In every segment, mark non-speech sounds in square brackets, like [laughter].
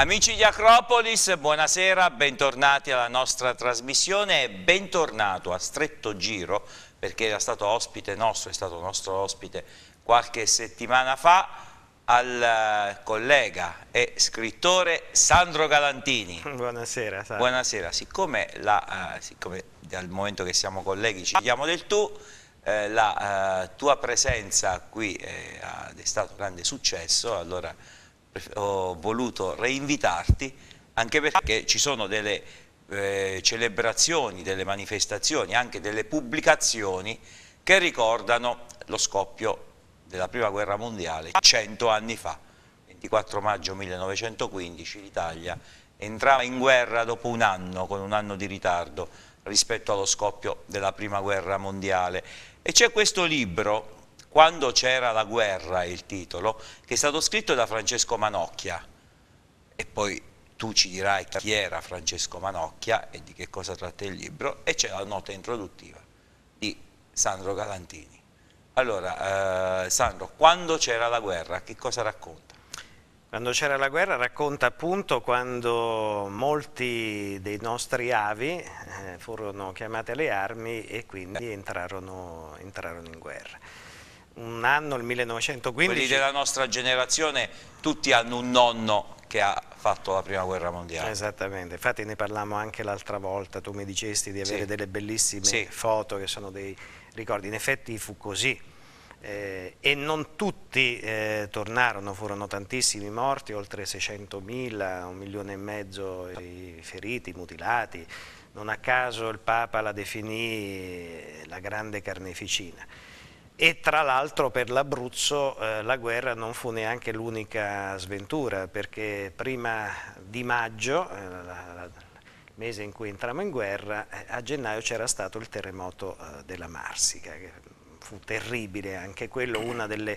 Amici di Acropolis, buonasera, bentornati alla nostra trasmissione e bentornato a Stretto Giro perché era stato ospite nostro, è stato nostro ospite qualche settimana fa al eh, collega e scrittore Sandro Galantini. Buonasera. Sandro. Buonasera, siccome, la, uh, siccome, dal momento che siamo colleghi ci diamo del tu, eh, la uh, tua presenza qui eh, è stato un grande successo, allora ho voluto reinvitarti anche perché ci sono delle eh, celebrazioni, delle manifestazioni, anche delle pubblicazioni che ricordano lo scoppio della prima guerra mondiale cento anni fa, 24 maggio 1915 l'Italia entrava in guerra dopo un anno, con un anno di ritardo rispetto allo scoppio della prima guerra mondiale e c'è questo libro quando c'era la guerra, il titolo, che è stato scritto da Francesco Manocchia. E poi tu ci dirai chi era Francesco Manocchia e di che cosa tratta il libro, e c'è la nota introduttiva di Sandro Galantini. Allora, eh, Sandro, quando c'era la guerra, che cosa racconta? Quando c'era la guerra racconta appunto quando molti dei nostri avi eh, furono chiamati alle armi e quindi eh. entrarono, entrarono in guerra un anno, il 1915. Quelli della nostra generazione tutti hanno un nonno che ha fatto la prima guerra mondiale. Esattamente, infatti ne parlammo anche l'altra volta, tu mi dicesti di avere sì. delle bellissime sì. foto che sono dei ricordi, in effetti fu così. Eh, e non tutti eh, tornarono, furono tantissimi morti, oltre 600.000, un milione e mezzo di feriti, mutilati, non a caso il Papa la definì eh, la grande carneficina e tra l'altro per l'Abruzzo eh, la guerra non fu neanche l'unica sventura perché prima di maggio, eh, la, la, il mese in cui entriamo in guerra, eh, a gennaio c'era stato il terremoto eh, della Marsica che fu terribile, anche quello uno delle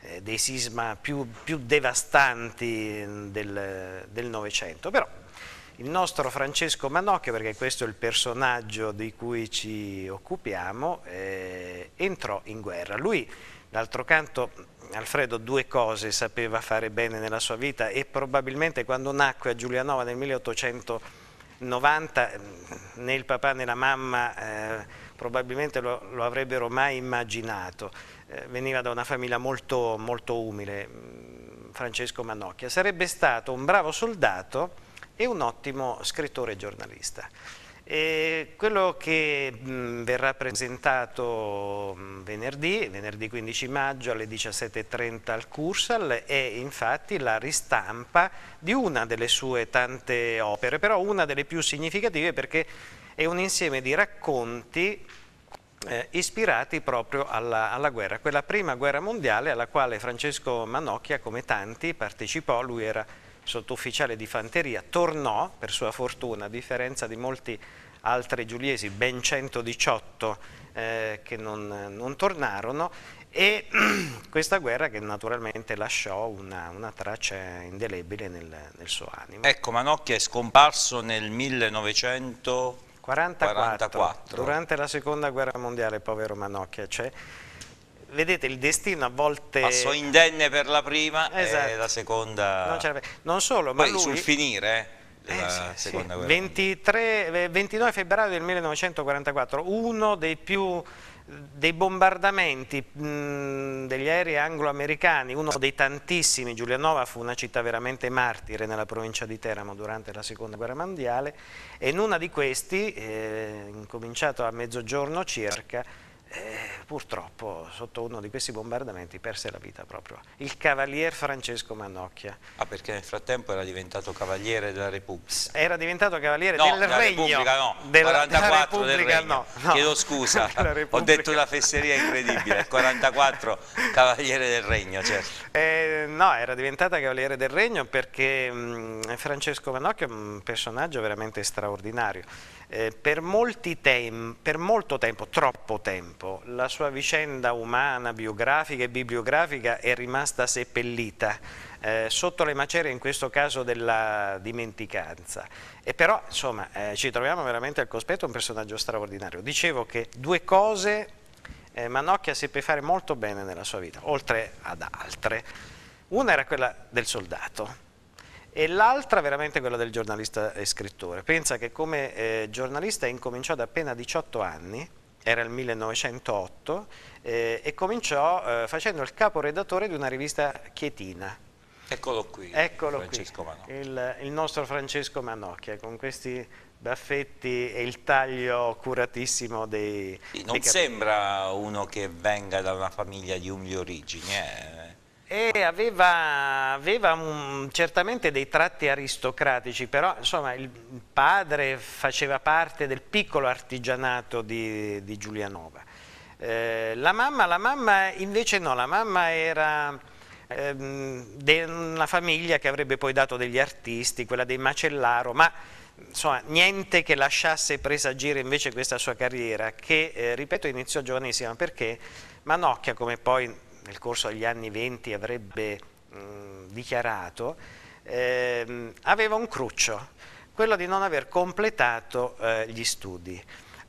eh, dei sisma più, più devastanti mm, del Novecento, però il nostro Francesco Manocchio, perché questo è il personaggio di cui ci occupiamo, eh, entrò in guerra. Lui, d'altro canto, Alfredo due cose sapeva fare bene nella sua vita e probabilmente quando nacque a Giulianova nel 1890 né il papà né la mamma eh, probabilmente lo, lo, avrebbero mai immaginato. Eh, veniva da una famiglia molto, molto umile, Francesco Manocchia. Sarebbe stato un bravo soldato e un ottimo scrittore e giornalista. E quello che mh, verrà presentato mh, venerdì, venerdì 15 maggio alle 17.30 al Cursal è infatti la ristampa di una delle sue tante opere, però una delle più significative perché è un insieme di racconti eh, ispirati proprio alla, alla, guerra, quella prima guerra mondiale alla quale Francesco Manocchia, come tanti, partecipò, lui era sottufficiale di fanteria, tornò, per sua fortuna, a differenza di molti altri giuliesi, ben 118 eh, che non, non, tornarono, e [clears throat] questa guerra che naturalmente lasciò una, una traccia indelebile nel, nel, suo animo. Ecco, Manocchi è scomparso nel 1944, 44, durante la seconda guerra mondiale, povero Manocchia, eh, cioè, vedete il destino a volte... Passò indenne per la prima esatto. e la seconda... Non, non solo, Poi, ma lui... sul finire... Eh, eh sì, sì. 23, 29 febbraio del 1944, uno dei più dei bombardamenti mh, degli aerei anglo-americani, uno dei tantissimi, Giulianova fu una città veramente martire nella provincia di Teramo durante la seconda guerra mondiale e in una di questi, eh, incominciato a mezzogiorno circa, eh, purtroppo sotto uno di questi bombardamenti perse la vita proprio il cavalier Francesco Mannocchia. Ah, perché nel frattempo era diventato cavaliere della Repubblica. Era diventato cavaliere no, del Regno. Repubblica no, del, 44 della Repubblica, del Regno. No, no. Chiedo scusa, [laughs] ho detto una fesseria incredibile, il 44 cavaliere del Regno, certo. Eh, no, era diventata cavaliere del Regno perché mh, mm, Francesco Mannocchia è un personaggio veramente straordinario eh, per, per, molto tempo, troppo tempo, la sua vicenda umana, biografica e bibliografica è rimasta seppellita eh, sotto le macerie, in questo caso, della dimenticanza. E però, insomma, eh, ci troviamo veramente al cospetto di un personaggio straordinario. Dicevo che due cose eh, Manocchia seppe fare molto bene nella sua vita, oltre ad altre. Una era quella del soldato, e l'altra veramente quella del giornalista e scrittore. Pensa che come eh, giornalista incominciò ad appena 18 anni, era il 1908, eh, e cominciò eh, facendo il caporedattore di una rivista chietina. Eccolo qui, Eccolo Francesco qui, Manocchia. Il, il nostro Francesco Manocchia, con questi baffetti e il taglio curatissimo dei... non dei sembra uno che venga da una famiglia di umili origini, eh? e aveva, aveva un, certamente dei tratti aristocratici, però insomma il padre faceva parte del piccolo artigianato di, di Giulianova. Eh, la, mamma, la mamma invece no, la mamma era ehm, una famiglia che avrebbe poi dato degli artisti, quella dei Macellaro, ma insomma niente che lasciasse presagire invece questa sua carriera che, eh, ripeto, iniziò giovanissima perché Manocchia, come poi nel corso degli anni venti avrebbe mh, dichiarato, eh, aveva un cruccio, quello di non aver completato eh, gli studi.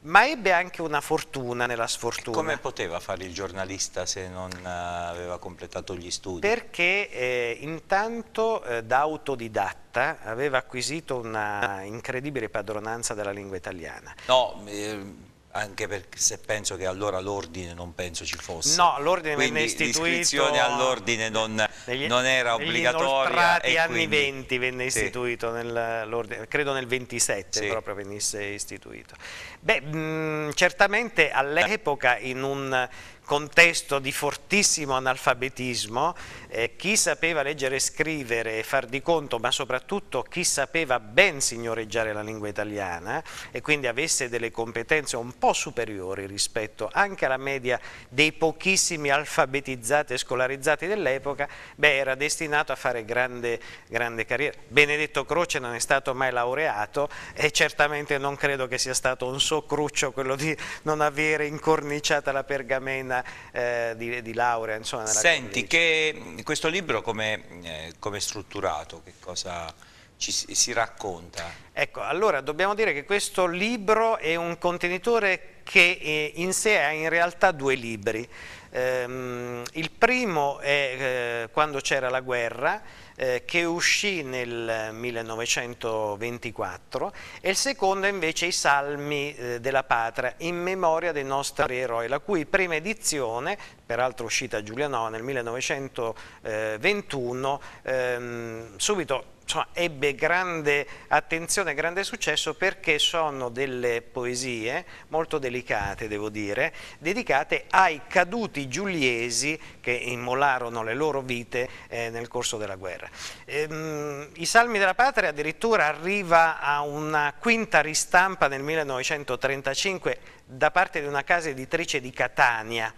Ma ebbe anche una fortuna nella sfortuna. Come poteva fare il giornalista se non eh, aveva completato gli studi? Perché eh, intanto eh, da autodidatta aveva acquisito una incredibile padronanza della lingua italiana. No, ehm, anche perché se penso che allora l'ordine non penso ci fosse. No, l'ordine venne istituito... l'iscrizione all'ordine non, non era obbligatoria. Negli anni quindi, 20 venne istituito, sì. nel, credo nel 27 sì. proprio venisse istituito. Beh, mh, certamente all'epoca in un contesto di fortissimo analfabetismo eh, chi sapeva leggere e scrivere e far di conto, ma soprattutto chi sapeva ben signoreggiare la lingua italiana e quindi avesse delle competenze un po' superiori rispetto anche alla media dei pochissimi alfabetizzati e scolarizzati dell'epoca, beh, era destinato a fare grande, grande carriera. Benedetto Croce non è stato mai laureato e certamente non credo che sia stato un soccruccio quello di non avere incorniciata la pergamena eh, di, di, laurea. Insomma, Senti, che questo libro come eh, com è strutturato? Che cosa ci si racconta? Ecco, allora dobbiamo dire che questo libro è un contenitore che eh, in sé ha in realtà due libri. Ehm, il primo è eh, quando c'era la guerra, eh, che uscì nel 1924 e il secondo è invece i Salmi eh, della Patria in memoria dei nostri eroi, la cui prima edizione, peraltro uscita a Giulianova nel 1921, ehm, subito insomma, ebbe grande attenzione, grande successo perché sono delle poesie molto delicate, devo dire, dedicate ai caduti giuliesi che immolarono le loro vite eh, nel corso della guerra. Ehm, I Salmi della Patria addirittura arriva a una quinta ristampa nel 1935 da parte di una casa editrice di Catania,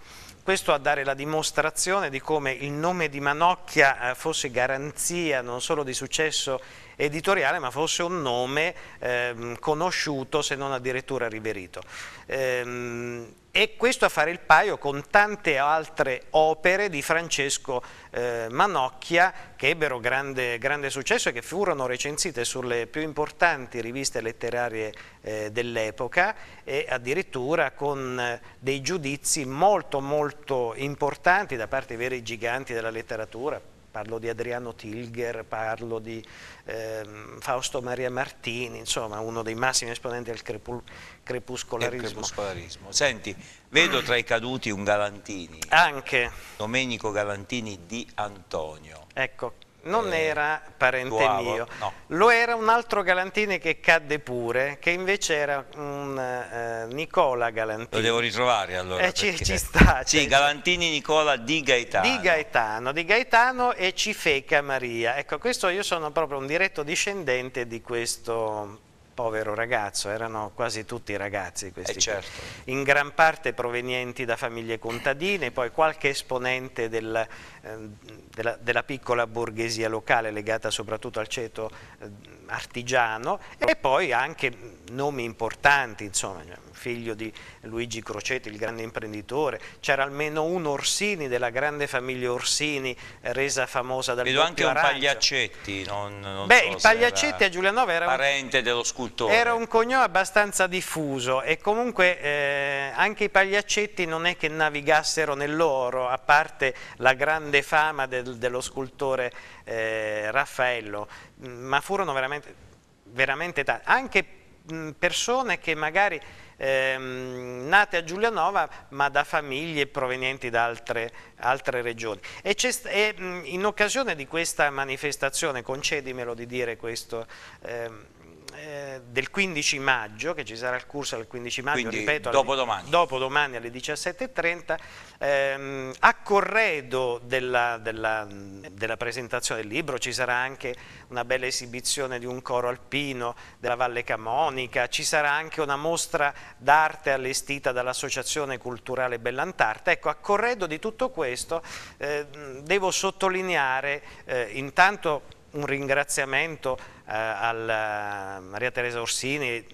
questo a dare la dimostrazione di come il nome di Manocchia eh, fosse garanzia non solo di successo editoriale, ma fosse un nome eh, conosciuto se non addirittura riverito. Ehm, e questo a fare il paio con tante altre opere di Francesco eh, Manocchia che ebbero grande, grande, successo e che furono recensite sulle più importanti riviste letterarie eh, dell'epoca e addirittura con eh, dei giudizi molto molto importanti da parte dei veri giganti della letteratura, parlo di Adriano Tilger, parlo di ehm, Fausto Maria Martini, insomma uno dei massimi esponenti del crepul- crepuscolarismo. crepuscolarismo. Senti, vedo tra i caduti un Galantini. Anche. Domenico Galantini di Antonio. Ecco, non eh, era parente Duavo, mio, no. lo era un altro Galantini che cadde pure, che invece era un uh, Nicola Galantini. Lo devo ritrovare allora. Eh, ci, ci [laughs] sta. Sì, Galantini Nicola di Gaetano. Di Gaetano, di Gaetano e Cifeca Maria. Ecco, questo io sono proprio un diretto discendente di questo povero ragazzo, erano quasi tutti ragazzi eh, questi, eh certo. in gran parte provenienti da famiglie contadine, poi qualche esponente del, eh, della, della, piccola borghesia locale legata soprattutto al ceto eh, artigiano e poi anche nomi importanti, insomma, figlio di Luigi Crocetti, il grande imprenditore, c'era almeno un Orsini della grande famiglia Orsini resa famosa dal Vedo anche arancio. un Pagliaccetti. Non, non Beh, so il Pagliaccetti a Giulianova era parente un, dello scultore. Era un cognome abbastanza diffuso e comunque eh, anche i Pagliaccetti non è che navigassero nell'oro, a parte la grande fama del, dello scultore eh, Raffaello, ma furono veramente veramente tanti, anche persone che magari ehm, nate a Giulianova ma da famiglie provenienti da altre, altre regioni. E, e in occasione di questa manifestazione, concedimelo di dire questo, ehm, eh, del 15 maggio, che ci sarà il corso del 15 maggio, Quindi, ripeto, dopo alle, domani. dopo domani alle 17.30, ehm, a corredo della, della, della, presentazione del libro ci sarà anche una bella esibizione di un coro alpino della Valle Camonica, ci sarà anche una mostra d'arte allestita dall'Associazione Culturale Bell'Antarte. Ecco, a corredo di tutto questo eh, devo sottolineare eh, intanto un ringraziamento eh, a eh, Maria Teresa Orsini,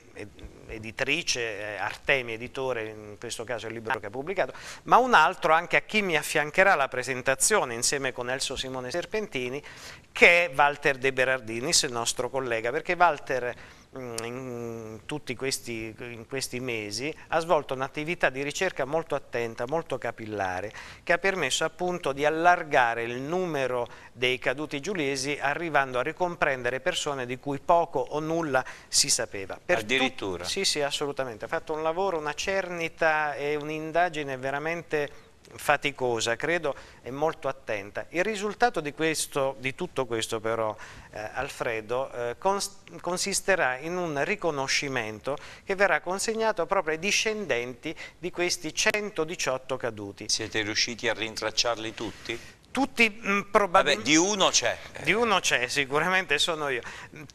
editrice, eh, Artemi editore, in questo caso è il libro che ha pubblicato, ma un altro anche a chi mi affiancherà la presentazione insieme con Elso Simone Serpentini, che è Walter De Berardinis, il nostro collega, perché Walter Mm, in tutti questi, in questi mesi ha svolto un'attività di ricerca molto attenta, molto capillare, che ha permesso appunto di allargare il numero dei caduti giuliesi arrivando a ricomprendere persone di cui poco o nulla si sapeva. Per Addirittura? Sì, sì, assolutamente. Ha fatto un lavoro, una cernita e un'indagine veramente faticosa, credo, e molto attenta. Il risultato di, questo, di tutto questo però, eh, Alfredo, eh, cons consisterà in un riconoscimento che verrà consegnato proprio ai discendenti di questi 118 caduti. Siete riusciti a rintracciarli tutti? tutti mm, probabilmente... di uno c'è. Di uno c'è, sicuramente sono io.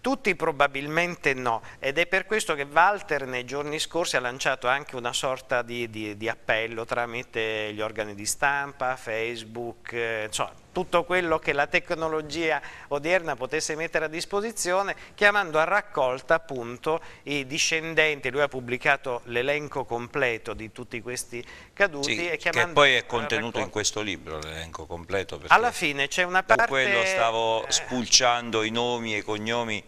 Tutti probabilmente no. Ed è per questo che Walter nei giorni scorsi ha lanciato anche una sorta di, di, di appello tramite gli organi di stampa, Facebook, eh, insomma tutto quello che la tecnologia odierna potesse mettere a disposizione, chiamando a raccolta appunto i discendenti, lui ha pubblicato l'elenco completo di tutti questi caduti. Sì, e che poi è contenuto in questo libro l'elenco completo. Alla fine c'è una parte... Per quello stavo eh, spulciando i nomi e i cognomi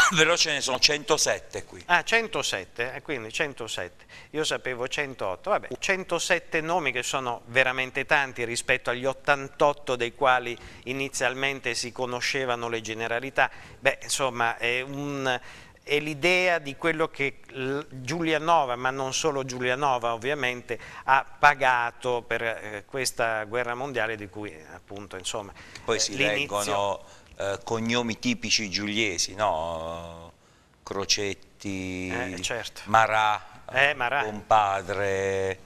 [laughs] però ce ne sono 107 qui. Ah, 107, eh, quindi 107. Io sapevo 108, vabbè, 107 nomi che sono veramente tanti rispetto agli 88 dei quali inizialmente si conoscevano le generalità. Beh, insomma, è un è l'idea di quello che Giulianova, ma non solo Giulianova ovviamente, ha pagato per eh, questa guerra mondiale di cui appunto insomma... Poi eh, si leggono eh, cognomi tipici giuliesi, no? Crocetti, eh, certo. Marà, eh, Marà, compadre,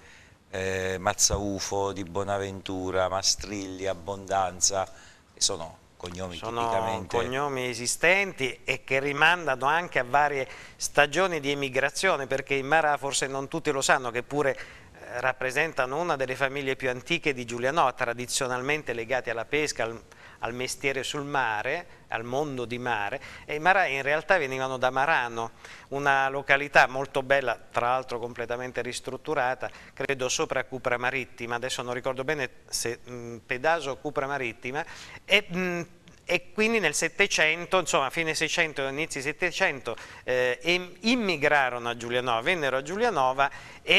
eh, Mazzaufo di Bonaventura, Mastrilli, Abbondanza, sono cognomi sono tipicamente... cognomi esistenti e che rimandano anche a varie stagioni di emigrazione, perché in Marà forse non tutti lo sanno che pure eh, rappresentano una delle famiglie più antiche di Giulianò, tradizionalmente legate alla pesca, al al mestiere sul mare, al mondo di mare, e i marai in realtà venivano da Marano, una località molto bella, tra l'altro completamente ristrutturata, credo sopra Cupra Marittima, adesso non ricordo bene se mh, Pedaso o Cupra Marittima, e, mh, e quindi nel Settecento, insomma fine Seicento, inizi Settecento, eh, immigrarono a Giulianova, vennero a Giulianova e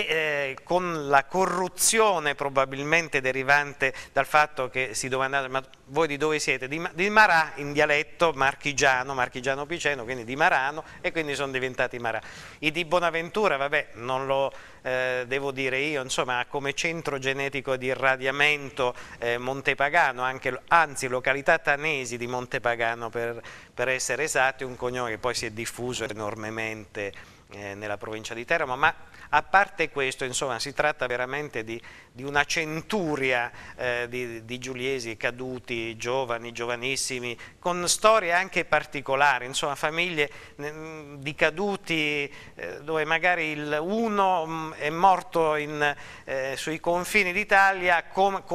eh, con la corruzione probabilmente derivante dal fatto che si doveva domandavano voi di dove siete? Di, di Marà in dialetto marchigiano, marchigiano piceno, quindi di Marano e quindi sono diventati Marà. I di Bonaventura, vabbè, non lo eh, devo dire io, insomma, come centro genetico di irradiamento eh, Montepagano, anche, anzi località Tanesi di Montepagano per, per essere esatti, un cognome che poi si è diffuso enormemente eh, nella provincia di Teramo, ma a parte questo, insomma, si tratta veramente di, di una centuria eh, di, di, giuliesi caduti, giovani, giovanissimi, con storie anche particolari, insomma, famiglie mm, di caduti eh, dove magari il uno mm, è morto in, eh, sui confini d'Italia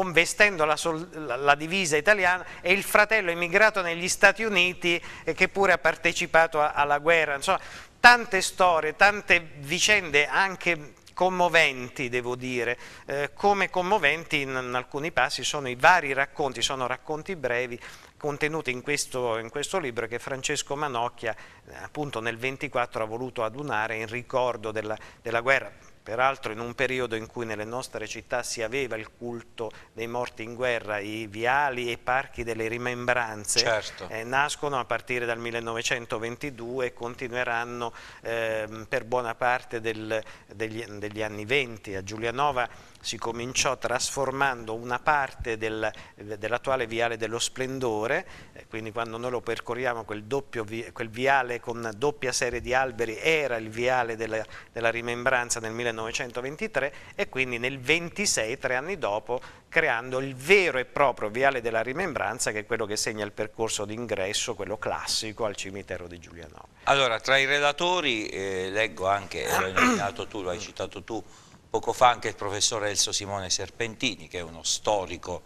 vestendo la, la, la, divisa italiana e il fratello è emigrato negli Stati Uniti e eh, che pure ha partecipato a, alla guerra. Insomma, tante storie, tante vicende anche commoventi, devo dire, eh, come commoventi in, in, alcuni passi sono i vari racconti, sono racconti brevi contenuti in questo, in questo libro che Francesco Manocchia eh, appunto nel 24 ha voluto adunare in ricordo della, della guerra peraltro in un periodo in cui nelle nostre città si aveva il culto dei morti in guerra, i viali e i parchi delle rimembranze certo. eh, nascono a partire dal 1922 e continueranno eh, per buona parte del, degli, degli anni 20. A Giulianova si cominciò trasformando una parte del, dell'attuale viale dello Splendore, eh, quindi quando noi lo percorriamo quel, doppio, quel viale con doppia serie di alberi era il viale della, della rimembranza nel 1922, 1923 e quindi nel 26, tre anni dopo, creando il vero e proprio Viale della Rimembranza che è quello che segna il percorso d'ingresso, quello classico al cimitero di Giulianova. Allora, tra i relatori eh, leggo anche, [clears throat] tu, lo hai citato tu, poco fa anche il professor Elso Simone Serpentini che è uno storico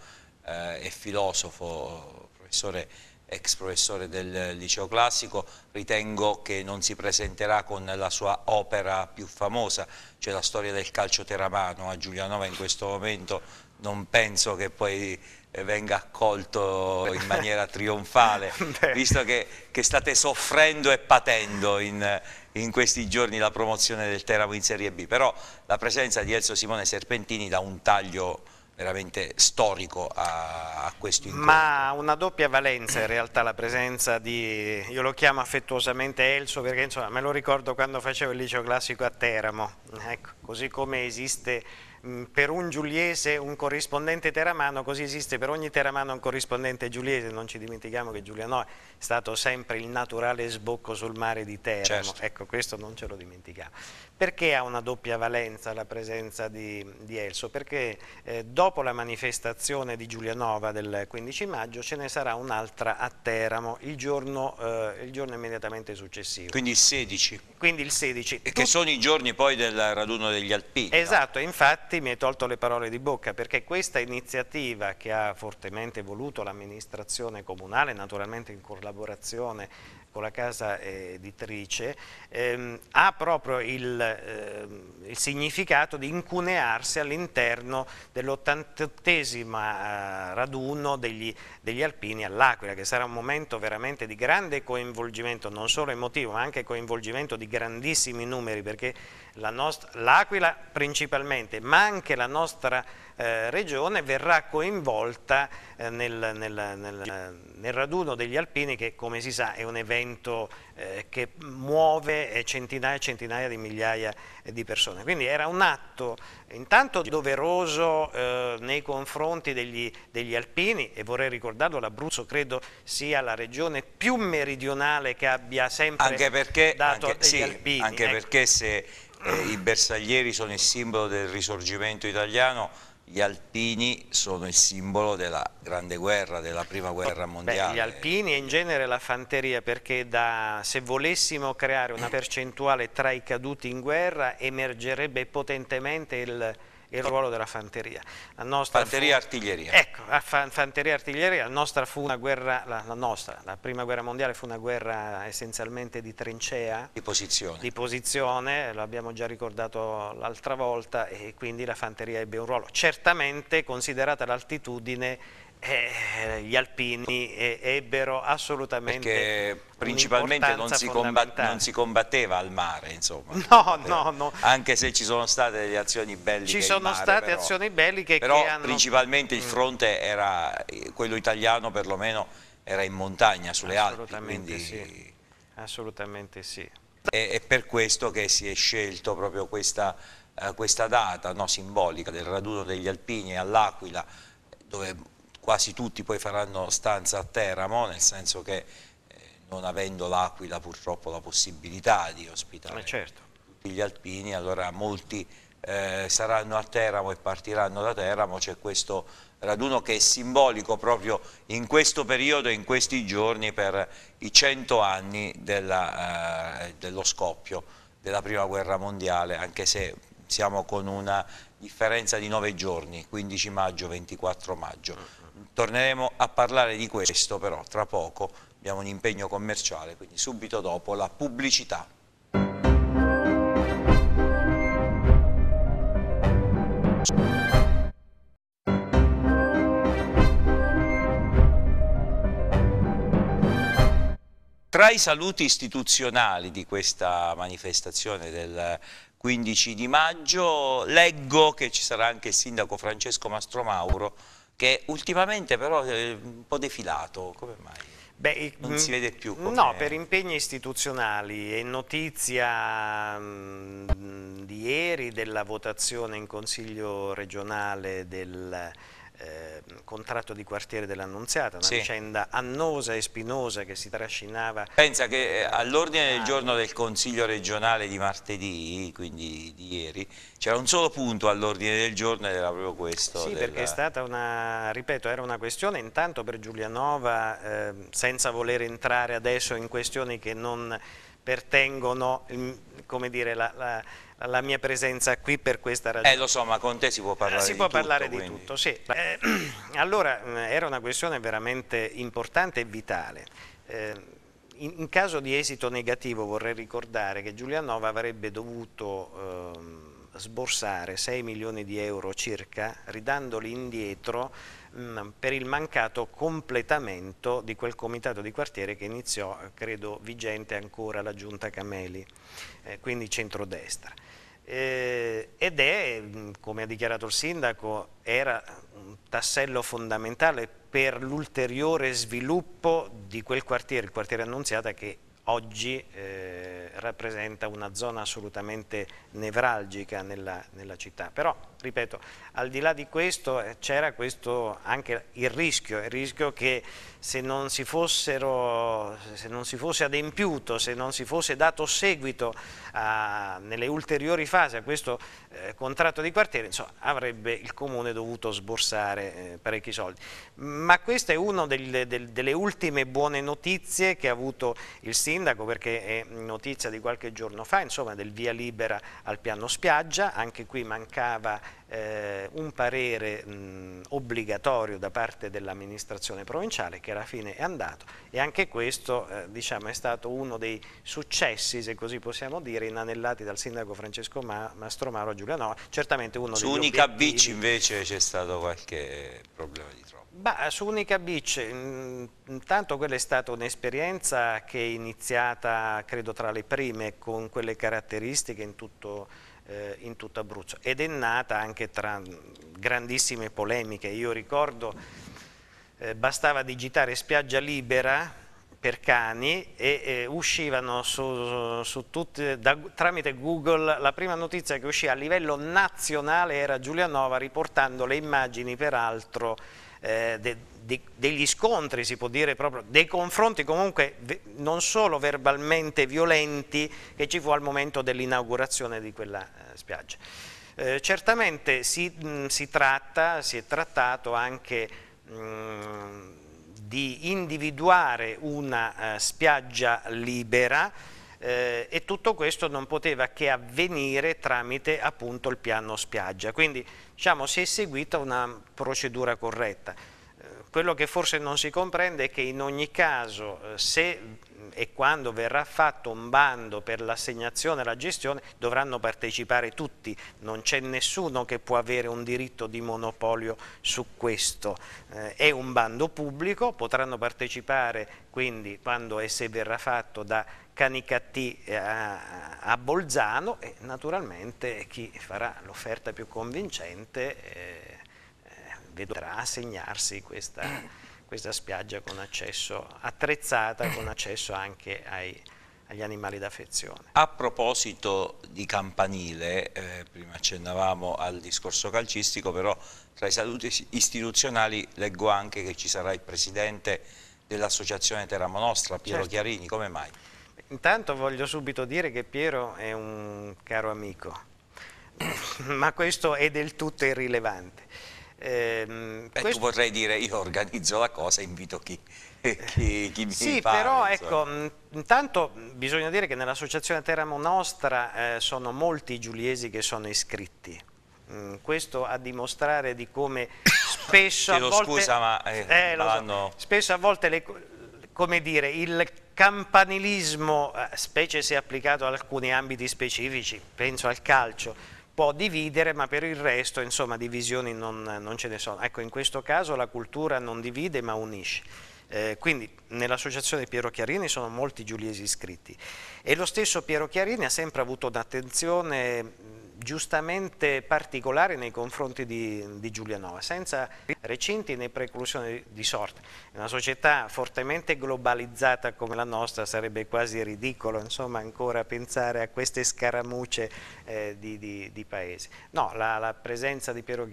eh, e filosofo, professore ex professore del liceo classico, ritengo che non si presenterà con la sua opera più famosa, cioè la storia del calcio teramano a Giulianova in questo momento non penso che poi eh, venga accolto in maniera trionfale, [laughs] visto che, che, state soffrendo e patendo in, in, questi giorni la promozione del Teramo in Serie B, però la presenza di Elzo Simone Serpentini dà un taglio veramente storico a, a questo incontro. Ma una doppia valenza in realtà la presenza di, io lo chiamo affettuosamente Elso perché insomma me lo ricordo quando facevo il liceo classico a Teramo, ecco, così come esiste Mm, per un giuliese un corrispondente teramano, così esiste per ogni teramano un corrispondente giuliese, non ci dimentichiamo che Giuliano è stato sempre il naturale sbocco sul mare di Teramo, certo. ecco questo non ce lo dimentichiamo. Perché ha una doppia valenza la presenza di, di Elso? Perché eh, dopo la manifestazione di Giulianova del 15 maggio ce ne sarà un'altra a Teramo il giorno, eh, il giorno, immediatamente successivo. Quindi il 16. Quindi il 16. Che sono i giorni poi del raduno degli alpini. Esatto, no? infatti infatti mi hai tolto le parole di bocca perché questa iniziativa che ha fortemente voluto l'amministrazione comunale, naturalmente in collaborazione con la casa eh, editrice, ehm, ha proprio il, ehm, il, significato di incunearsi all'interno dell'ottantottesima eh, raduno degli, degli alpini all'Aquila, che sarà un momento veramente di grande coinvolgimento, non solo emotivo, ma anche coinvolgimento di grandissimi numeri, perché l'Aquila principalmente, ma anche la nostra eh, regione verrà coinvolta eh, nel, nel, nel, nel, raduno degli alpini che come si sa è un evento eh, che muove eh, centinaia e centinaia di migliaia di persone. Quindi era un atto intanto doveroso eh, nei confronti degli, degli alpini e vorrei ricordarlo l'Abruzzo credo sia la regione più meridionale che abbia sempre anche perché, dato anche, sì, alpini. Anche ecco. perché se eh, i bersaglieri sono il simbolo del risorgimento italiano, gli alpini sono il simbolo della grande guerra, della prima guerra mondiale. Beh, gli alpini e in genere la fanteria perché da, se volessimo creare una percentuale tra i caduti in guerra emergerebbe potentemente il il ruolo della fanteria. La nostra fanteria fu... artiglieria. Ecco, la fan fanteria artiglieria, la nostra fu una guerra, la, la, nostra, la prima guerra mondiale fu una guerra essenzialmente di trincea. Di posizione. Di posizione, lo abbiamo già ricordato l'altra volta e quindi la fanteria ebbe un ruolo. Certamente considerata l'altitudine eh, gli alpini eh, ebbero assolutamente Perché principalmente non si, non si, combatteva al mare insomma [laughs] no, eh, no, no. anche se ci sono state delle azioni belliche ci sono mare, state però, azioni belliche però hanno... principalmente il mm. fronte era eh, quello italiano perlomeno era in montagna sulle assolutamente Alpi quindi... sì. assolutamente sì è, è per questo che si è scelto proprio questa, uh, questa data no, simbolica del raduno degli alpini all'Aquila dove quasi tutti poi faranno stanza a Teramo, nel senso che eh, non avendo l'Aquila purtroppo la possibilità di ospitare eh, certo. tutti gli alpini, allora molti eh, saranno a Teramo e partiranno da Teramo, c'è questo raduno che è simbolico proprio in questo periodo, in questi giorni per i cento anni della, eh, dello scoppio della prima guerra mondiale, anche se siamo con una differenza di nove giorni, 15 maggio, 24 maggio torneremo a parlare di questo però tra poco abbiamo un impegno commerciale, quindi subito dopo la pubblicità. Tra i saluti istituzionali di questa manifestazione del 15 di maggio leggo che ci sarà anche il sindaco Francesco Mastromauro che ultimamente però è eh, un po' defilato, come mai? Beh, non si mm, vede più. Come... No, per impegni istituzionali e notizia mh, mm, di ieri della votazione in Consiglio regionale del Ehm, contratto di quartiere dell'Annunziata, una sì. vicenda annosa e spinosa che si trascinava. Pensa che eh, all'ordine del ah. giorno del Consiglio regionale di martedì, quindi di ieri, c'era un solo punto all'ordine del giorno ed era proprio questo. Sì, della... perché è stata una, ripeto, era una questione intanto per Giulianova, eh, senza voler entrare adesso in questioni che non pertengono, come dire, la, la la mia presenza qui per questa ragione. Eh lo so, ma con te si può eh, parlare si di può tutto. Si può parlare di tutto, sì. [clears throat] Eh, allora era una questione veramente importante e vitale. Eh, in, caso di esito negativo vorrei ricordare che Giulianova avrebbe dovuto eh, sborsare 6 milioni di euro circa, ridandoli indietro mh, mm, per il mancato completamento di quel comitato di quartiere che iniziò, credo, vigente ancora la giunta Cameli, eh, quindi centrodestra. Eh, ed è, mm, come ha dichiarato il sindaco, era un tassello fondamentale per l'ulteriore sviluppo di quel quartiere, il quartiere Annunziata che oggi eh, rappresenta una zona assolutamente nevralgica nella, nella città. Però ripeto, al di là di questo eh, c'era anche il rischio, il rischio che se non, fossero, se non, si fosse adempiuto, se non si fosse dato seguito a, nelle ulteriori fasi a questo eh, contratto di quartiere, insomma, avrebbe il Comune dovuto sborsare eh, parecchi soldi. Ma questa è una del, del, delle ultime buone notizie che ha avuto il Sindaco, perché è notizia di qualche giorno fa, insomma, del via libera al piano spiaggia, anche qui mancava eh, un parere mh, obbligatorio da parte dell'amministrazione provinciale che alla fine è andato e anche questo eh, diciamo, è stato uno dei successi, se così possiamo dire, inanellati dal sindaco Francesco Ma Mastromaro a Giulianova, certamente uno Su Unica Beach invece c'è stato qualche problema di troppo. Bah, su Unica Beach, intanto quella è stata un'esperienza che è iniziata credo tra le prime con quelle caratteristiche in tutto il eh, in tutto Abruzzo ed è nata anche tra grandissime polemiche. Io ricordo eh, bastava digitare spiaggia libera per cani e eh, uscivano su, su tutti, da, tramite Google la prima notizia che uscì a livello nazionale era Giulianova riportando le immagini peraltro eh, de, de, degli scontri, si può dire proprio, dei confronti comunque non solo verbalmente violenti che ci fu al momento dell'inaugurazione di quella eh, spiaggia. Eh, certamente si, mh, si, tratta, si è trattato anche mh, di individuare una uh, spiaggia libera eh, e tutto questo non poteva che avvenire tramite appunto il piano spiaggia, quindi diciamo si è seguita una procedura corretta. Quello che forse non si comprende è che in ogni caso eh, se eh, e quando verrà fatto un bando per l'assegnazione e la gestione dovranno partecipare tutti, non c'è nessuno che può avere un diritto di monopolio su questo. Eh, è un bando pubblico, potranno partecipare quindi quando e se verrà fatto da Canicattì eh, a, a Bolzano e naturalmente chi farà l'offerta più convincente eh, che dovrà assegnarsi questa, questa spiaggia con accesso attrezzata, con accesso anche ai, agli animali d'affezione. A proposito di campanile, eh, prima accennavamo al discorso calcistico, però tra i saluti istituzionali leggo anche che ci sarà il presidente dell'associazione Teramo Nostra, Piero certo. Chiarini, come mai? Intanto voglio subito dire che Piero è un caro amico, [clears throat] ma questo è del tutto irrilevante. Ehm, Beh, questo... Tu potrei dire io organizzo la cosa, invito chi, [laughs] chi, chi mi Sì, parla, però insomma. ecco, intanto bisogna dire che nell'associazione Teramo Nostra eh, sono molti giuliesi che sono iscritti. Mm, questo a dimostrare di come [coughs] spesso Chiedo a volte... scusa, ma... Eh, eh, so, spesso a volte, le, come dire, il campanilismo, eh, specie se applicato ad alcuni ambiti specifici, penso al calcio, può dividere, ma per il resto insomma divisioni non, non ce ne sono. Ecco, in questo caso la cultura non divide ma unisce. Eh, quindi nell'associazione Piero Chiarini sono molti giuliesi iscritti e lo stesso Piero Chiarini ha sempre avuto un'attenzione giustamente particolare nei confronti di, di Giulianova, senza recinti né preclusioni di sorta. In una società fortemente globalizzata come la nostra sarebbe quasi ridicolo insomma, ancora pensare a queste scaramucce eh, di, di, di, paesi. No, la, la, presenza di Piero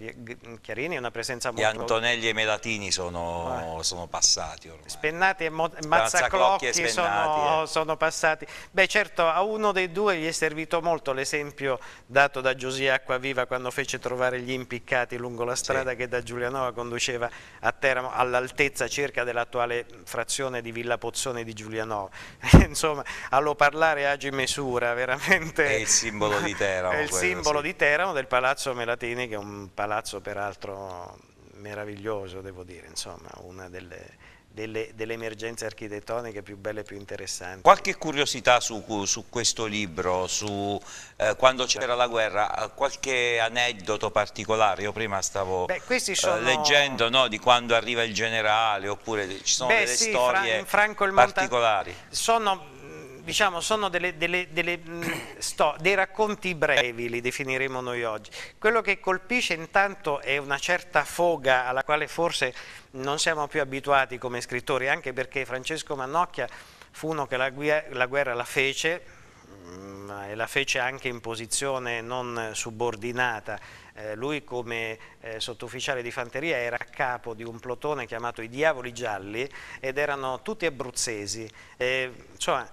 Chiarini è una presenza molto... Gli Antonelli e Melatini sono, ah. sono passati ormai. Spennati e mo... Mazzaclocchi spennati, sono, eh. sono passati. Beh certo, a uno dei due gli è servito molto l'esempio dato fatto da Giosia Acquaviva quando fece trovare gli impiccati lungo la strada sì. che da Giulianova conduceva a Teramo all'altezza circa dell'attuale frazione di Villa Pozzone di Giulianova. [laughs] Insomma, allo parlare agi misura, veramente. È il simbolo di Teramo. [laughs] È il quello, simbolo sì. di Teramo del Palazzo Melatini che è un palazzo peraltro meraviglioso, devo dire, insomma, una delle delle, delle, emergenze architettoniche più belle e più interessanti. Qualche curiosità su, su questo libro, su eh, quando c'era la guerra, qualche aneddoto particolare? Io prima stavo Beh, eh, sono... eh, leggendo no, di quando arriva il generale, oppure ci sono Beh, delle sì, storie Fra Franco il Monta... particolari. Sono diciamo, sono delle, delle, delle, mm, sto, dei racconti brevi, li definiremo noi oggi. Quello che colpisce intanto è una certa foga alla quale forse non siamo più abituati come scrittori, anche perché Francesco Mannocchia fu uno che la, la guerra la fece, mm, e la fece anche in posizione non subordinata. Eh, lui come eh, sottufficiale di fanteria era a capo di un plotone chiamato i Diavoli Gialli ed erano tutti abruzzesi. Eh, insomma,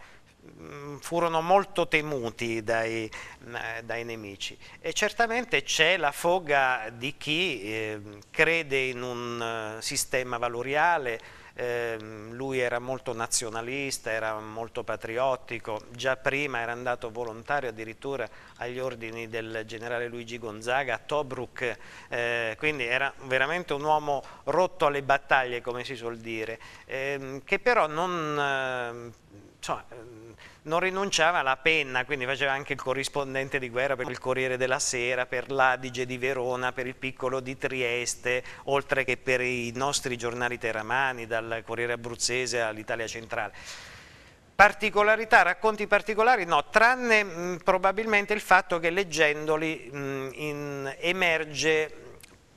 Mm, furono molto temuti dai, mm, eh, dai, nemici e certamente c'è la foga di chi eh, crede in un eh, sistema valoriale, eh, lui era molto nazionalista, era molto patriottico, già prima era andato volontario addirittura agli ordini del generale Luigi Gonzaga a Tobruk, eh, quindi era veramente un uomo rotto alle battaglie come si suol dire, ehm, che però non ehm, cioè, ehm, non rinunciava alla penna, quindi faceva anche il corrispondente di guerra per il Corriere della Sera, per l'Adige di Verona, per il Piccolo di Trieste, oltre che per i nostri giornali terramani, dal Corriere Abruzzese all'Italia Centrale. Particolarità, racconti particolari? No, tranne mh, probabilmente il fatto che leggendoli mh, in, emerge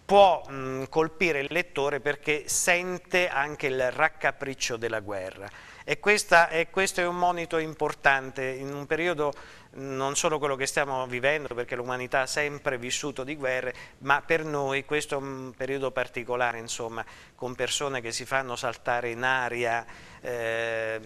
può mh, colpire il lettore perché sente anche il raccapriccio della guerra. E, questa, e questo è un monito importante in un periodo non solo quello che stiamo vivendo, perché l'umanità ha sempre vissuto di guerre, ma per noi questo è un periodo particolare, insomma, con persone che si fanno saltare in aria eh,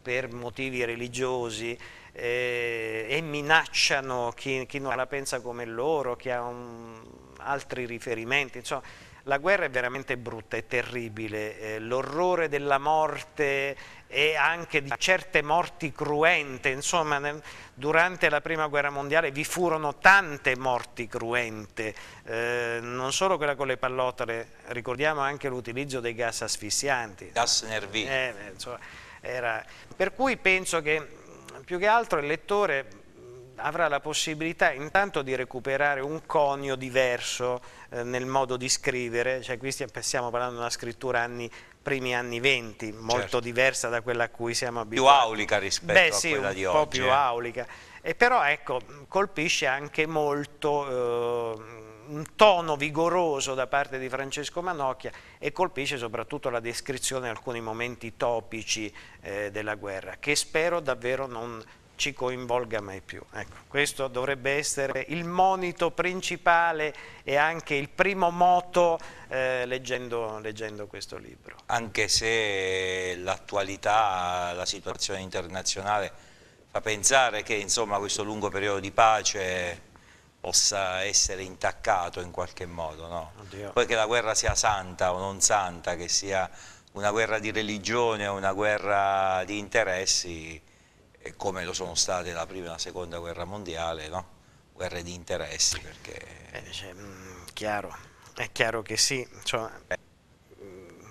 per motivi religiosi eh, e minacciano chi, chi, non la pensa come loro, chi ha un, altri riferimenti, insomma, la guerra è veramente brutta, è terribile, eh, l'orrore della morte e anche di certe morti cruente, insomma nel, durante la prima guerra mondiale vi furono tante morti cruente, eh, non solo quella con le pallottole, ricordiamo anche l'utilizzo dei gas asfissianti. Gas nervi. Eh, per cui penso che più che altro il lettore avrà la possibilità intanto di recuperare un conio diverso eh, nel modo di scrivere, cioè qui stiamo, stiamo parlando di una scrittura anni primi anni venti, molto certo. diversa da quella a cui siamo abituati. Più aulica rispetto Beh, a sì, quella di oggi. un po' più eh. aulica. E però ecco, colpisce anche molto eh, un tono vigoroso da parte di Francesco Manocchia e colpisce soprattutto la descrizione di alcuni momenti topici eh, della guerra, che spero davvero non ci coinvolga mai più. Ecco, questo dovrebbe essere il monito principale e anche il primo moto eh, leggendo, leggendo, questo libro. Anche se l'attualità, la situazione internazionale fa pensare che insomma, questo lungo periodo di pace possa essere intaccato in qualche modo, no? poi che la guerra sia santa o non santa, che sia una guerra di religione o una guerra di interessi, come lo sono state la prima e la seconda guerra mondiale, no? guerre di interessi. Perché... Eh, cioè, mh, mm, chiaro. è chiaro che sì, cioè,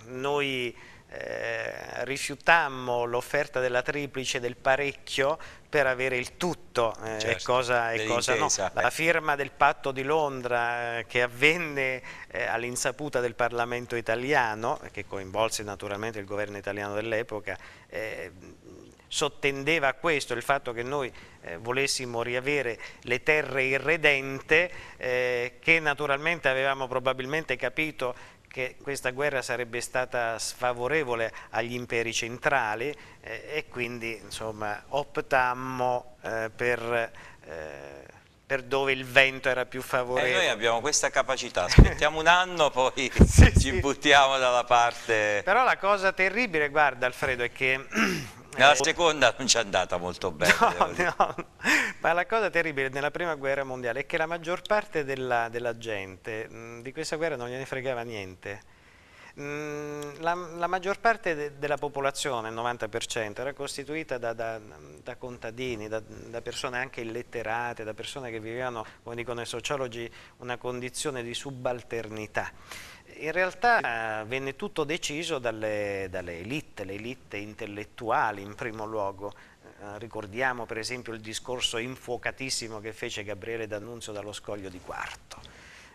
noi eh, rifiutammo l'offerta della triplice del parecchio per avere il tutto eh, certo, e cosa, e cosa no. Eh. La firma del patto di Londra eh, che avvenne eh, all'insaputa del Parlamento italiano, che coinvolse naturalmente il governo italiano dell'epoca, eh, sottendeva a questo il fatto che noi eh, volessimo riavere le terre irredente, eh, che naturalmente avevamo probabilmente capito che questa guerra sarebbe stata sfavorevole agli imperi centrali eh, e quindi insomma, optammo eh, per eh, per dove il vento era più favorevole. E noi abbiamo questa capacità, aspettiamo un anno poi [laughs] sì, ci sì. buttiamo dalla parte. Però la cosa terribile, guarda Alfredo, è che [clears throat] Nella eh, seconda non ci è andata molto bene. No, [laughs] no. Ma la cosa terribile nella prima guerra mondiale è che la maggior parte della, della gente mh, mm, di questa guerra non gliene fregava niente. Mh, mm, la, la, maggior parte de, della popolazione, il 90%, era costituita da, da, da contadini, da, da, persone anche illetterate, da persone che vivevano, come dicono i sociologi, una condizione di subalternità in realtà eh, venne tutto deciso dalle, dalle elite, le elite intellettuali in primo luogo, eh, ricordiamo per esempio il discorso infuocatissimo che fece Gabriele D'Annunzio dallo scoglio di Quarto,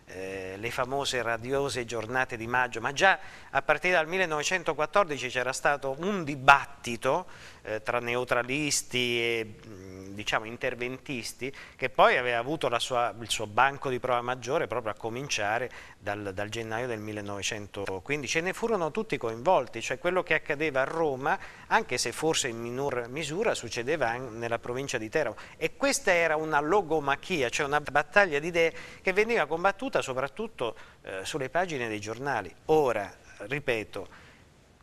eh, le famose radiose giornate di maggio, ma già a partire dal 1914 c'era stato un dibattito eh, tra neutralisti e mh, mm, diciamo, interventisti che poi aveva avuto sua, il suo banco di prova maggiore proprio a cominciare dal, dal gennaio del 1915 e ne furono tutti coinvolti, cioè quello che accadeva a Roma, anche se forse in minor misura succedeva nella provincia di Teramo e questa era una logomachia, cioè una battaglia di idee che veniva combattuta soprattutto eh, sulle pagine dei giornali. Ora, ripeto,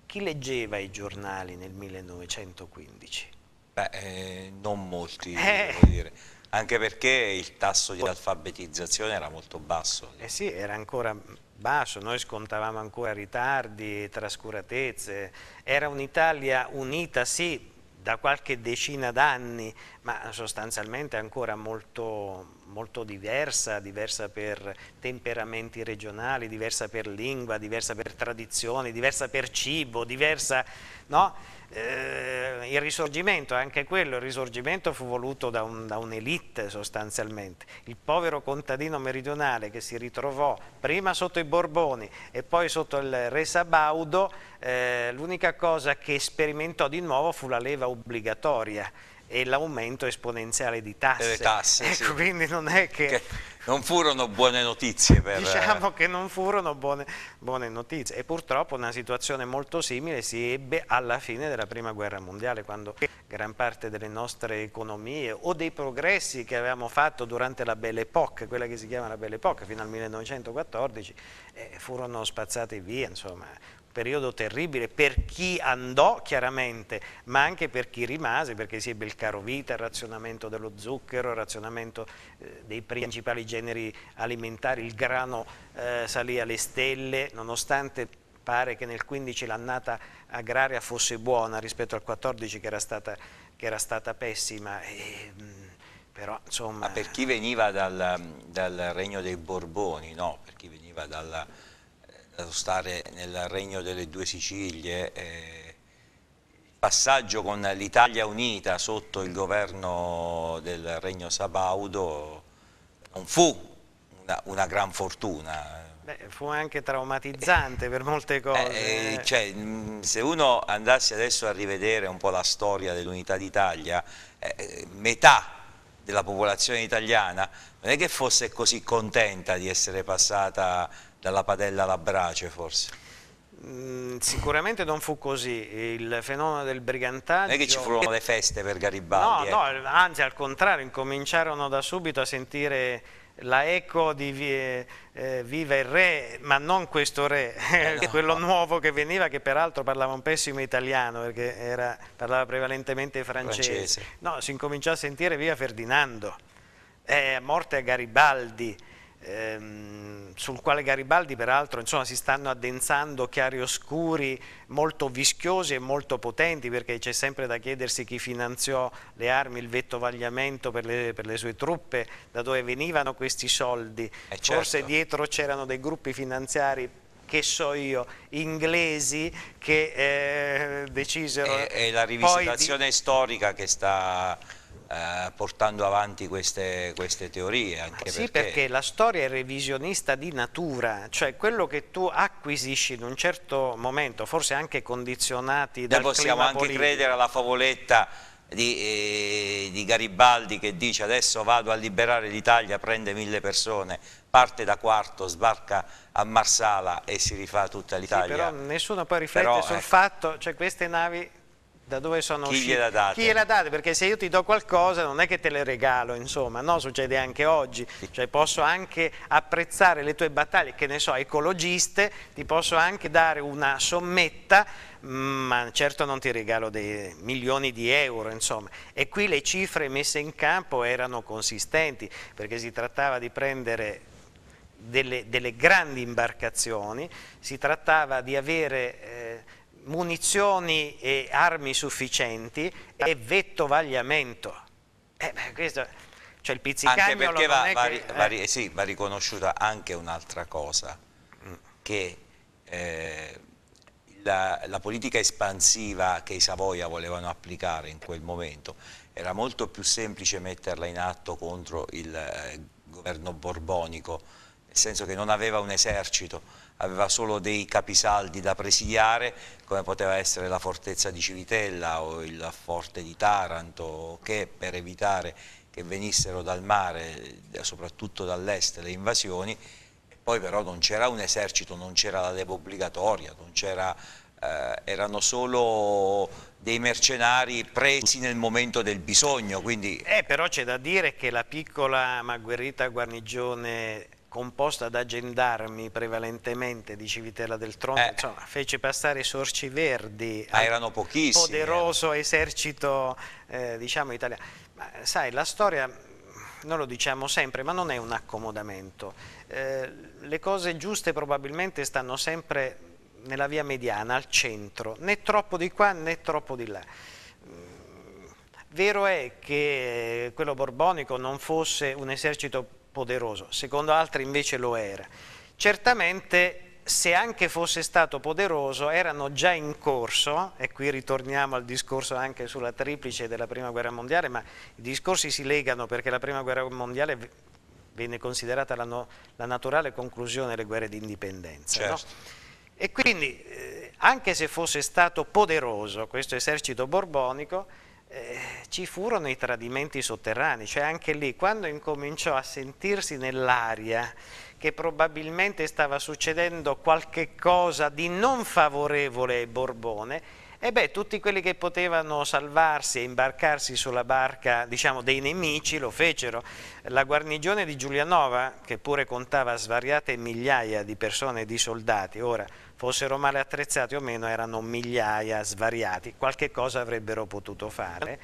chi leggeva i giornali nel 1915? Beh, eh, non molti, eh. devo dire. Anche perché il tasso di alfabetizzazione era molto basso. Eh sì, era ancora basso, noi scontavamo ancora ritardi, trascuratezze. Era un'Italia unita, sì, da qualche decina d'anni, ma sostanzialmente ancora molto, molto diversa, diversa per temperamenti regionali, diversa per lingua, diversa per tradizioni, diversa per cibo, diversa... No? eh, il risorgimento, anche quello, il risorgimento fu voluto da, un'elite un sostanzialmente. Il povero contadino meridionale che si ritrovò prima sotto i Borboni e poi sotto il re Sabaudo, eh, l'unica cosa che sperimentò di nuovo fu la leva obbligatoria e l'aumento esponenziale di tasse. Delle eh, tasse ecco, sì. quindi non è che... che... Non furono buone notizie. Per... Diciamo eh, che non furono buone, buone notizie e purtroppo una situazione molto simile si ebbe alla fine della prima guerra mondiale quando gran parte delle nostre economie o dei progressi che avevamo fatto durante la Belle Époque, quella che si chiama la Belle Époque fino al 1914, eh, furono spazzati via, insomma periodo terribile per chi andò chiaramente, ma anche per chi rimase, perché si ebbe il caro vita, il razionamento dello zucchero, il razionamento eh, dei principali generi alimentari, il grano eh, salì alle stelle, nonostante pare che nel 15 l'annata agraria fosse buona rispetto al 14 che era stata, che era stata pessima. E, mm, però, insomma... Ma per chi veniva dal, dal regno dei Borboni, no? Per chi veniva dalla stare nel regno delle due Sicilie, eh, il passaggio con l'Italia unita sotto il governo del regno Sabaudo non fu una, una gran fortuna. Beh, fu anche traumatizzante per molte eh, eh, cose. Eh, cioè, se uno andasse adesso a rivedere un po' la storia dell'unità d'Italia, eh, metà della popolazione italiana non è che fosse così contenta di essere passata dalla padella alla brace forse? Mm, sicuramente non fu così il fenomeno del brigantaggio non è che ci furono le feste per Garibaldi no, eh. no anzi al contrario incominciarono da subito a sentire la eco di vie, eh, viva il re ma non questo re eh no, [laughs] quello nuovo che veniva che peraltro parlava un pessimo italiano perché era, parlava prevalentemente francese. francese no si incominciò a sentire viva Ferdinando eh, morte a Garibaldi ehm, sul quale Garibaldi peraltro insomma, si stanno addensando chiari oscuri molto vischiosi e molto potenti perché c'è sempre da chiedersi chi finanziò le armi, il vettovagliamento per le, per le sue truppe, da dove venivano questi soldi, eh certo. forse dietro c'erano dei gruppi finanziari che so io, inglesi che eh, decisero... È, è la rivisitazione di... storica che sta eh, portando avanti queste, queste teorie. sì, perché... perché... la storia è revisionista di natura, cioè quello che tu acquisisci in un certo momento, forse anche condizionati da... Noi possiamo anche politico. credere alla favoletta di, eh, di, Garibaldi che dice adesso vado a liberare l'Italia, prende mille persone, parte da quarto, sbarca a Marsala e si rifà tutta l'Italia. Sì, però nessuno poi riflette però, sul eh, fatto, cioè queste navi da dove sono chi usciti, gliela date? chi gliela date, perché se io ti do qualcosa non è che te le regalo, insomma, no, succede anche oggi, cioè posso anche apprezzare le tue battaglie, che ne so, ecologiste, ti posso anche dare una sommetta, mm, ma certo non ti regalo dei milioni di euro, insomma, e qui le cifre messe in campo erano consistenti, perché si trattava di prendere delle, delle grandi imbarcazioni, si trattava di avere... Eh, munizioni e armi sufficienti e vettovagliamento. Eh, beh, questo, cioè il pizzicagnolo anche perché va, va, che, va, eh. sì, va, riconosciuta anche un'altra cosa, che eh, la, la politica espansiva che i Savoia volevano applicare in quel momento era molto più semplice metterla in atto contro il eh, governo borbonico, nel senso che non aveva un esercito, aveva solo dei capisaldi da presidiare, come poteva essere la fortezza di Civitella o il forte di Taranto, che per evitare che venissero dal mare, eh, soprattutto dall'est, le invasioni, poi però non c'era un esercito, non c'era la leva obbligatoria, eh, erano solo dei mercenari presi nel momento del bisogno. Quindi... Eh, però c'è da dire che la piccola ma guerrita guarnigione composta da gendarmi prevalentemente di Civitella del Tronto, eh. insomma, fece passare i sorci verdi Ma erano pochissimi, eh. poderoso esercito eh, diciamo italiano. Ma sai, la storia mm, noi lo diciamo sempre, ma non è un accomodamento. Eh, le cose giuste probabilmente stanno sempre nella via mediana, al centro, né troppo di qua né troppo di là. Mm, vero è che quello borbonico non fosse un esercito poderoso, secondo altri invece lo era. Certamente se anche fosse stato poderoso erano già in corso, e qui ritorniamo al discorso anche sulla triplice della Prima Guerra Mondiale, ma i discorsi si legano perché la Prima Guerra Mondiale viene considerata la, no, la naturale conclusione delle guerre di indipendenza. Certo. No? E quindi, eh, anche se fosse stato poderoso questo esercito borbonico, eh, ci furono i tradimenti sotterranei, cioè anche lì quando incominciò a sentirsi nell'aria che probabilmente stava succedendo qualche cosa di non favorevole ai Borbone, e beh, tutti quelli che potevano salvarsi e imbarcarsi sulla barca, diciamo, dei nemici lo fecero. La guarnigione di Giulianova, che pure contava svariate migliaia di persone e di soldati, ora fossero male attrezzati o meno erano migliaia svariati, qualche cosa avrebbero potuto fare.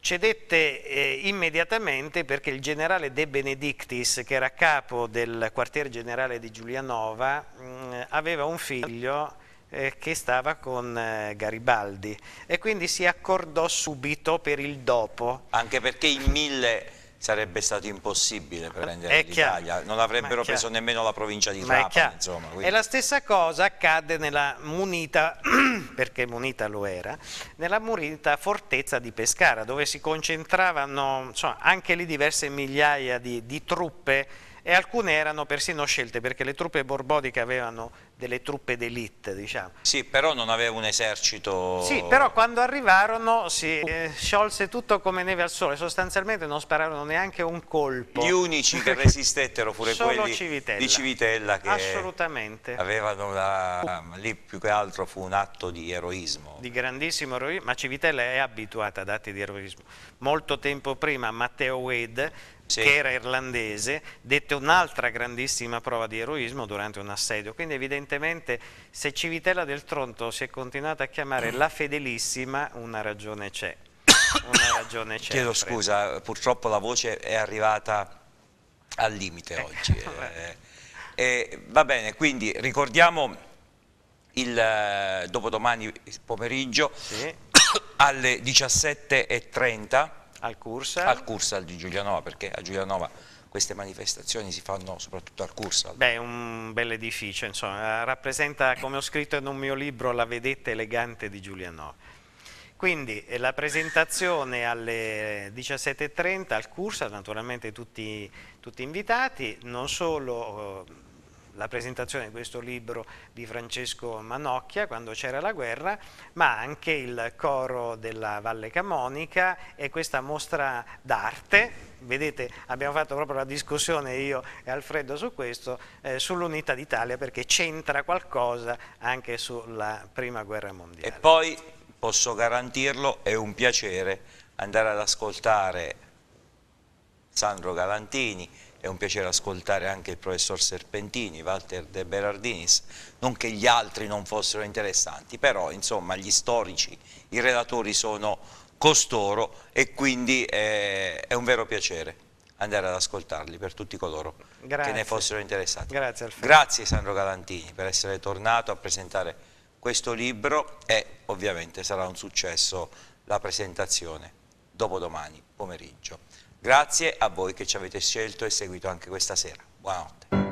Cedette eh, immediatamente perché il generale De Benedictis, che era capo del quartier generale di Giulianova, mh, mm, aveva un figlio eh, che stava con eh, Garibaldi e quindi si accordò subito per il dopo. Anche perché in mille sarebbe stato impossibile prendere l'Italia, non avrebbero preso nemmeno la provincia di Trapani. Insomma, E la stessa cosa accadde nella munita, [clears throat] perché munita lo era, nella munita fortezza di Pescara, dove si concentravano insomma, anche lì diverse migliaia di, di truppe e alcune erano persino scelte perché le truppe borboniche avevano delle truppe d'elite, diciamo. Sì, però non aveva un esercito... Sì, però quando arrivarono si eh, sciolse tutto come neve al sole, sostanzialmente non spararono neanche un colpo. Gli unici che [laughs] resistettero furono quelli Civitella. di Civitella che Assolutamente. avevano la lì più che altro fu un atto di eroismo. Di grandissimo eroismo, ma Civitella è abituata ad atti di eroismo. Molto tempo prima Matteo Wade sì. che era irlandese, dette un'altra grandissima prova di eroismo durante un assedio. Quindi evidentemente se Civitella del Tronto si è continuata a chiamare la fedelissima, una ragione c'è. Una ragione c'è. Chiedo scusa, purtroppo la voce è arrivata al limite eh, oggi. [laughs] Eh, eh, eh, va bene, quindi ricordiamo il eh, dopodomani pomeriggio sì. alle 17.30 al Cursal? Al Cursal di Giulianova, perché a Giulianova queste manifestazioni si fanno soprattutto al Cursal. Beh, un bel edificio, insomma, rappresenta, come ho scritto in un mio libro, la vedetta elegante di Giulianova. Quindi eh, la presentazione alle 17.30 al Cursal, naturalmente tutti, tutti invitati, non solo oh, la presentazione di questo libro di Francesco Manocchia, Quando c'era la guerra, ma anche il coro della Valle Camonica e questa mostra d'arte, vedete abbiamo fatto proprio la discussione io e Alfredo su questo, eh, sull'unità d'Italia perché c'entra qualcosa anche sulla prima guerra mondiale. E poi posso garantirlo, è un piacere andare ad ascoltare Sandro Galantini è un piacere ascoltare anche il professor Serpentini, Walter De Berardinis, non che gli altri non fossero interessanti, però insomma gli storici, i relatori sono costoro e quindi eh, è un vero piacere andare ad ascoltarli per tutti coloro Grazie. che ne fossero interessati. Grazie, Grazie Sandro Galantini per essere tornato a presentare questo libro e ovviamente sarà un successo la presentazione dopodomani pomeriggio. Grazie a voi che ci avete scelto e seguito anche questa sera. Buonanotte.